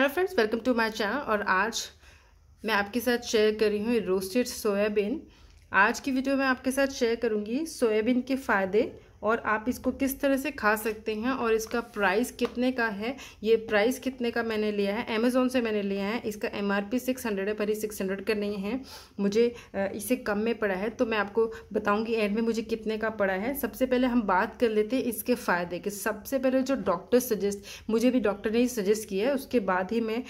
hello friends welcome to my channel और आज मैं आपके साथ शेयर कर रही हूँ रोस्टेड सोयाबीन आज की वीडियो में आपके साथ शेयर करूंगी सोयाबीन के फ़ायदे और आप इसको किस तरह से खा सकते हैं और इसका प्राइस कितने का है ये प्राइस कितने का मैंने लिया है अमेज़ोन से मैंने लिया है इसका M R P six hundred है पर ही सिक्स हंड्रेड का नहीं है मुझे इसे कम में पड़ा है तो मैं आपको बताऊंगी एंड में मुझे कितने का पड़ा है सबसे पहले हम बात कर लेते हैं इसके फ़ायदे के सबसे पहले जो डॉक्टर सजेस्ट मुझे भी डॉक्टर ने ही सजेस्ट किया है उसके बाद ही मैं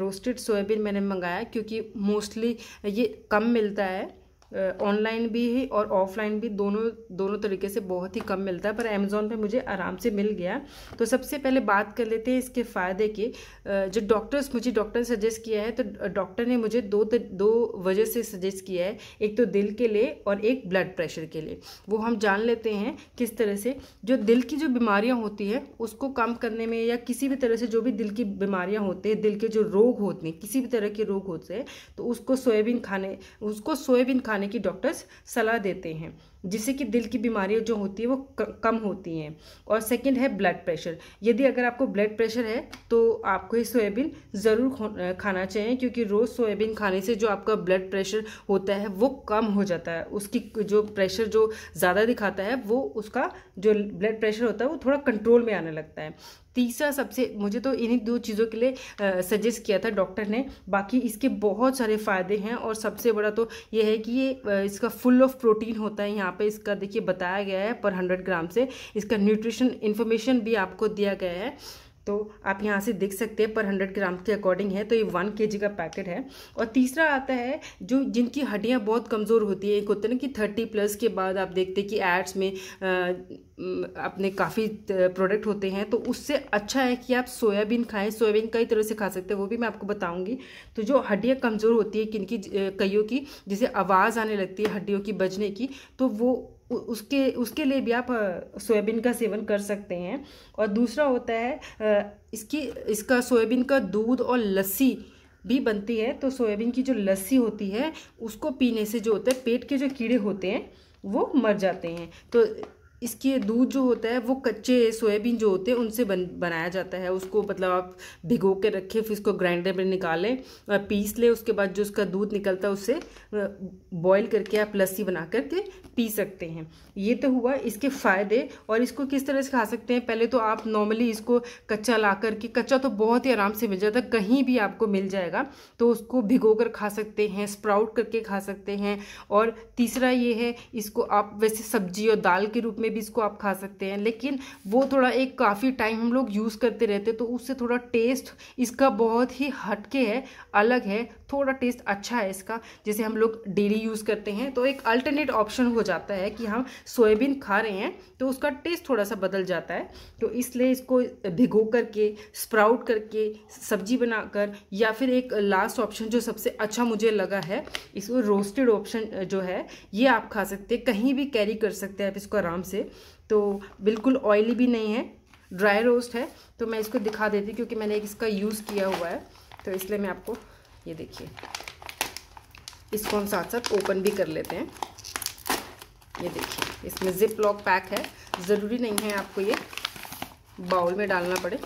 रोस्टेड सोयाबीन मैंने मंगाया क्योंकि मोस्टली ये कम मिलता है ऑनलाइन भी ही और ऑफलाइन भी दोनों दोनों तरीके से बहुत ही कम मिलता है पर अमेज़ोन पे मुझे आराम से मिल गया तो सबसे पहले बात कर लेते हैं इसके फ़ायदे की जो डॉक्टर्स मुझे डॉक्टर ने सजेस्ट किया है तो डॉक्टर ने मुझे दो तर, दो वजह से सजेस्ट किया है एक तो दिल के लिए और एक ब्लड प्रेशर के लिए वो हम जान लेते हैं किस तरह से जो दिल की जो बीमारियाँ होती हैं उसको कम करने में या किसी भी तरह से जो भी दिल की बीमारियाँ होते हैं दिल के जो रोग होते हैं किसी भी तरह के रोग होते हैं तो उसको सोयाबीन खाने उसको सोयाबीन खाने खाने की डॉक्टर्स सलाह देते हैं जिससे कि दिल की बीमारियाँ जो होती है वो कम होती हैं और सेकंड है ब्लड प्रेशर यदि अगर आपको ब्लड प्रेशर है तो आपको ये सोयाबीन ज़रूर खाना चाहिए क्योंकि रोज़ सोयाबीन खाने से जो आपका ब्लड प्रेशर होता है वो कम हो जाता है उसकी जो प्रेशर जो ज़्यादा दिखाता है वो उसका जो ब्लड प्रेशर होता है वो थोड़ा कंट्रोल में आने लगता है तीसरा सबसे मुझे तो इन्हीं दो चीज़ों के लिए सजेस्ट किया था डॉक्टर ने बाकी इसके बहुत सारे फ़ायदे हैं और सबसे बड़ा तो ये है कि ये इसका फुल ऑफ प्रोटीन होता है यहाँ पे इसका देखिए बताया गया है पर हंड्रेड ग्राम से इसका न्यूट्रिशन इन्फॉर्मेशन भी आपको दिया गया है तो आप यहाँ से देख सकते हैं पर हंड्रेड ग्राम के अकॉर्डिंग है तो ये वन के का पैकेट है और तीसरा आता है जो जिनकी हड्डियाँ बहुत कमज़ोर होती है एक होता है ना कि थर्टी प्लस के बाद आप देखते कि एड्स में अपने काफ़ी प्रोडक्ट होते हैं तो उससे अच्छा है कि आप सोयाबीन खाएं सोयाबीन कई तरह से खा सकते हैं वो भी मैं आपको बताऊँगी तो जो हड्डियाँ कमज़ोर होती है किन की कईयों की जिसे आवाज़ आने लगती है हड्डियों की बजने की तो वो उसके उसके लिए भी आप सोयाबीन का सेवन कर सकते हैं और दूसरा होता है इसकी इसका सोयाबीन का दूध और लस्सी भी बनती है तो सोयाबीन की जो लस्सी होती है उसको पीने से जो होता है पेट के जो कीड़े होते हैं वो मर जाते हैं तो इसके दूध जो होता है वो कच्चे सोयाबीन जो होते हैं उनसे बन बनाया जाता है उसको मतलब आप भिगो के रखें फिर उसको ग्राइंडर में निकालें और पीस लें उसके बाद जो उसका दूध निकलता है उसे बॉईल करके आप लस्सी बना करके पी सकते हैं ये तो हुआ इसके फ़ायदे और इसको किस तरह से खा सकते हैं पहले तो आप नॉर्मली इसको कच्चा ला करके कच्चा तो बहुत ही आराम से मिल जाता है कहीं भी आपको मिल जाएगा तो उसको भिगो कर खा सकते हैं स्प्राउट करके खा सकते हैं और तीसरा ये है इसको आप वैसे सब्जी और दाल के रूप में भी इसको आप खा सकते हैं लेकिन वो थोड़ा एक काफ़ी टाइम हम लोग यूज़ करते रहते तो उससे थोड़ा टेस्ट इसका बहुत ही हटके है अलग है थोड़ा टेस्ट अच्छा है इसका जैसे हम लोग डेली यूज़ करते हैं तो एक अल्टरनेट ऑप्शन हो जाता है कि हम सोयाबीन खा रहे हैं तो उसका टेस्ट थोड़ा सा बदल जाता है तो इसलिए इसको भिगो करके स्प्राउट करके सब्जी बनाकर या फिर एक लास्ट ऑप्शन जो सबसे अच्छा मुझे लगा है इसको रोस्टेड ऑप्शन जो है ये आप खा सकते हैं कहीं भी कैरी कर सकते हैं आप इसको आराम से तो बिल्कुल ऑयली भी नहीं है ड्राई रोस्ट है तो मैं इसको दिखा देती क्योंकि मैंने एक इसका यूज़ किया हुआ है तो इसलिए मैं आपको ये देखिए इसको हम साथ साथ ओपन भी कर लेते हैं ये देखिए इसमें जिप लॉक पैक है ज़रूरी नहीं है आपको ये बाउल में डालना पड़े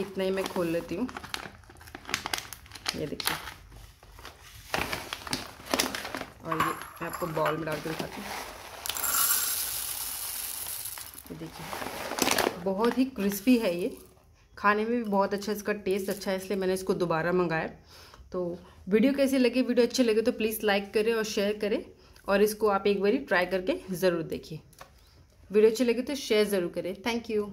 इतना ही मैं खोल लेती हूँ ये देखिए और ये मैं आपको बाउल में डाल के दिखाती हूँ देखिए बहुत ही क्रिस्पी है ये खाने में भी बहुत अच्छा इसका टेस्ट अच्छा है इसलिए मैंने इसको दोबारा मंगाया तो वीडियो कैसी लगी वीडियो अच्छी लगे तो प्लीज़ लाइक करें और शेयर करें और इसको आप एक बार ट्राई करके ज़रूर देखिए वीडियो अच्छी लगे तो शेयर ज़रूर करें थैंक यू